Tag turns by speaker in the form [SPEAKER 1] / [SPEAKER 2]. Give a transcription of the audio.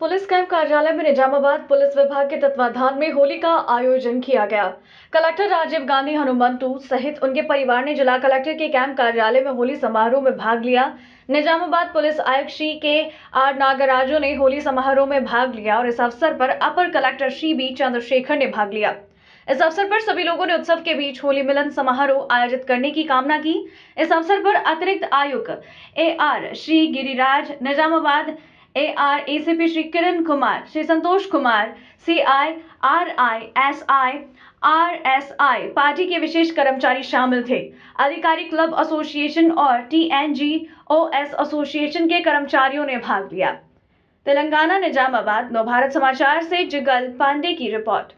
[SPEAKER 1] police camp कार्यालय में Nizamabad police विभाग के तत्वाधान में होली का आयोजन किया गया कलेक्टर राजीव गांधी हनुमंतु सहित उनके परिवार ने जिला कलेक्टर के कैंप कार्यालय में होली समारोह में भाग लिया निजामाबाद पुलिस आयुक्त श्री के आर नागराजो ने होली समारोह में भाग लिया और इस अवसर पर अपर कलेक्टर श्री बी चंद्रशेखर ने भाग लिया इस अवसर पर सभी लोगों ने उत्सव के बीच होली मिलन समारोह आयोजित करने की कामना की इस अवसर पर अतिरिक्त आयुक्त A R Shri Giriraj Nizamabad A R A C P Shri Kiran Kumar Shri Santosh Kumar C I R I S I R S I party के विशेष कर्मचारी शामिल थे अधिकारी क्लब एसोसिएशन और T N G O S association के कर्मचारियों ने भाग लिया तेलंगाना निजामाबाद नवभारत समाचार से जुगल पांडे की रिपोर्ट